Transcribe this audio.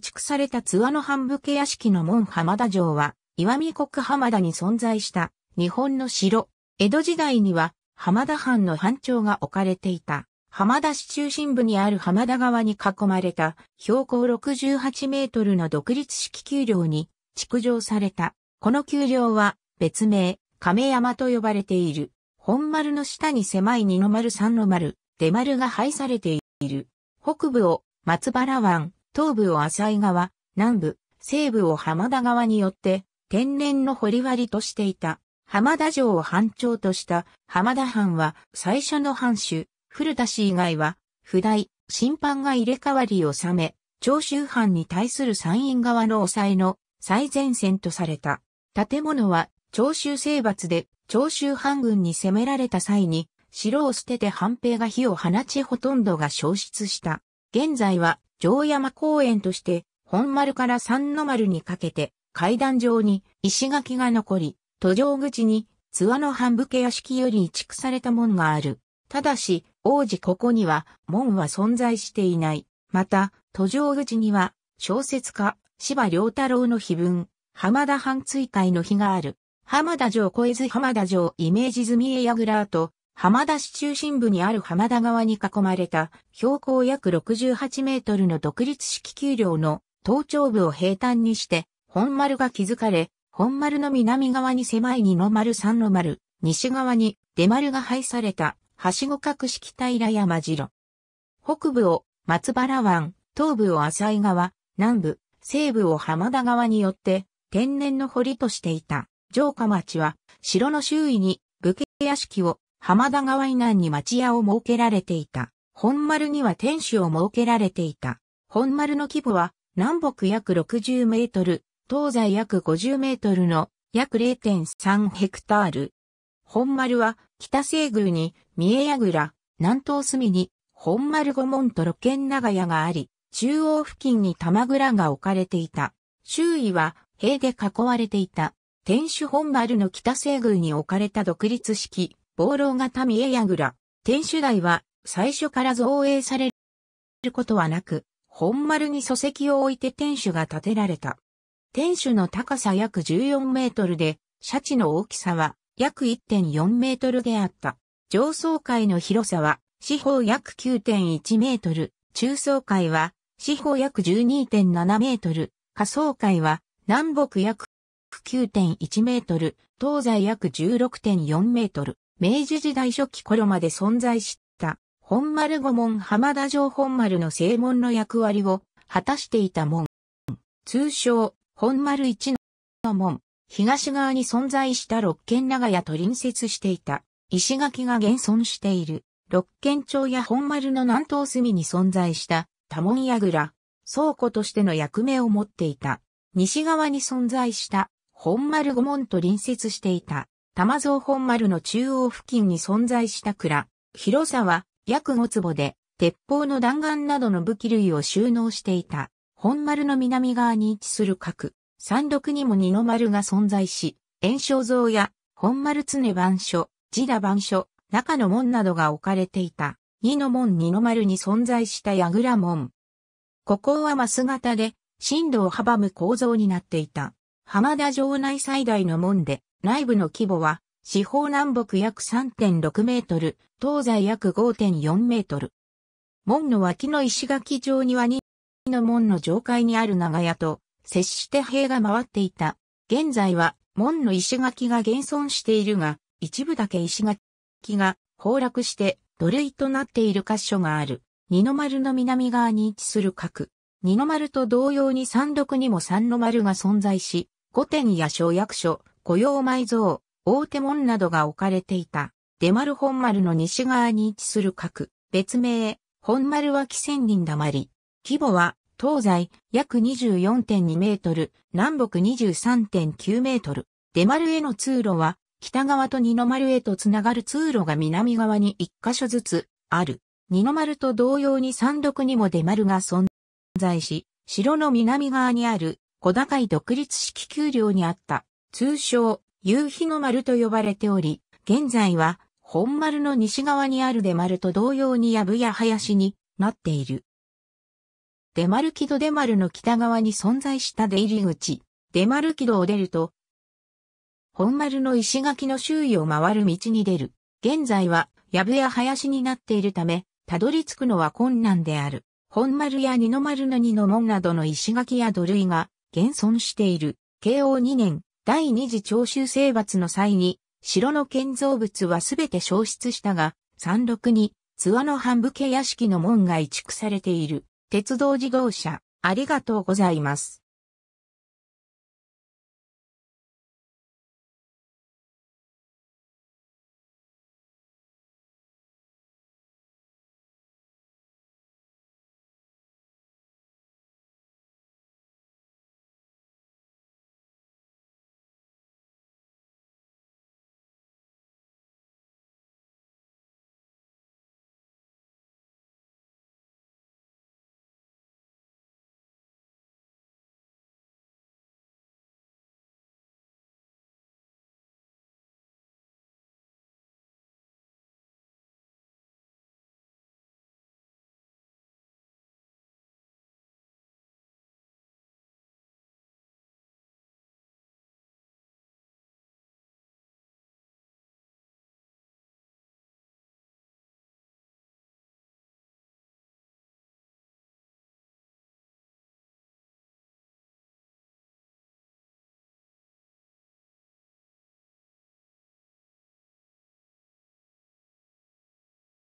築された津和野半武家屋敷の門浜田城は、岩見国浜田に存在した日本の城。江戸時代には浜田藩の藩庁が置かれていた。浜田市中心部にある浜田川に囲まれた標高68メートルの独立式丘陵に築城された。この丘陵は別名、亀山と呼ばれている。本丸の下に狭い二の丸三の丸、出丸が配されている。北部を松原湾、東部を浅井川、南部、西部を浜田川によって、天然の掘割としていた、浜田城を藩長とした浜田藩は最初の藩主、古田氏以外は、譜代、審判が入れ替わりを収め、長州藩に対する山陰側の抑えの最前線とされた。建物は長州征伐で長州藩軍に攻められた際に、城を捨てて藩兵が火を放ちほとんどが消失した。現在は城山公園として、本丸から三の丸にかけて、階段上に石垣が残り、途上口に、津和の半武家屋敷より移築された門がある。ただし、王子ここには、門は存在していない。また、途上口には、小説家、芝良太郎の碑文、浜田藩追会の碑がある。浜田城越えず、浜田城イメージ済みエヤグラーと、浜田市中心部にある浜田川に囲まれた標高約68メートルの独立式丘陵の頭頂部を平坦にして本丸が築かれ、本丸の南側に狭い二の丸三の丸、西側に出丸が配された、はしご格式平山城。北部を松原湾、東部を浅井川、南部、西部を浜田川によって天然の堀としていた城下町は城の周囲に武家屋敷を浜田川以南に町屋を設けられていた。本丸には天守を設けられていた。本丸の規模は南北約60メートル、東西約50メートルの約0.3ヘクタール。本丸は北西宮に三重櫓、南東隅に本丸御門と露見長屋があり、中央付近に玉倉が置かれていた。周囲は塀で囲われていた。天守本丸の北西宮に置かれた独立式暴老型三重櫓、天守台は最初から造営されることはなく、本丸に礎石を置いて天守が建てられた。天守の高さ約14メートルで、シャチの大きさは約1.4メートルであった。上層階の広さは四方約9.1メートル、中層階は四方約12.7メートル、下層階は南北約9.1メートル、東西約16.4メートル、明治時代初期頃まで存在した、本丸御門浜田城本丸の正門の役割を果たしていた門。通称、本丸一の門、東側に存在した六軒長屋と隣接していた、石垣が現存している、六軒町や本丸の南東隅に存在した多門櫓、倉庫としての役目を持っていた。西側に存在した本丸御門と隣接していた、玉蔵本丸の中央付近に存在した蔵。広さは約5坪で、鉄砲の弾丸などの武器類を収納していた。本丸の南側に位置する角、山麓にも二の丸が存在し、炎症像や本丸常番所、自打番所、中の門などが置かれていた。二の門二の丸に存在した矢倉門。ここは真ス型で、進路を阻む構造になっていた。浜田城内最大の門で、内部の規模は、四方南北約3.6メートル、東西約5.4メートル。門の脇の石垣上には2の門の上階にある長屋と、接して塀が回っていた。現在は、門の石垣が現存しているが、一部だけ石垣が崩落して土塁となっている箇所がある。二の丸の南側に位置する角。二の丸と同様に三六にも三の丸が存在し、古典や小役所、雇用埋蔵、大手門などが置かれていた、出丸本丸の西側に位置する各、別名、本丸は千人だまり。規模は、東西約24.2メートル、南北23.9メートル。出丸への通路は、北側と二の丸へとつながる通路が南側に一箇所ずつある。二の丸と同様に三独にも出丸が存在し、城の南側にある小高い独立式丘陵にあった、通称、夕日の丸と呼ばれており、現在は、本丸の西側にある出丸と同様に藪や林になっている。出丸木戸出丸の北側に存在した出入り口、出丸木戸を出ると、本丸の石垣の周囲を回る道に出る。現在は、藪や林になっているため、たどり着くのは困難である。本丸や二の丸の二の門などの石垣や土塁が現存している。慶応2年、第二次徴収征伐の際に、城の建造物はすべて消失したが、山麓に、津和の半武家屋敷の門が移築されている。鉄道事業者、ありがとうございます。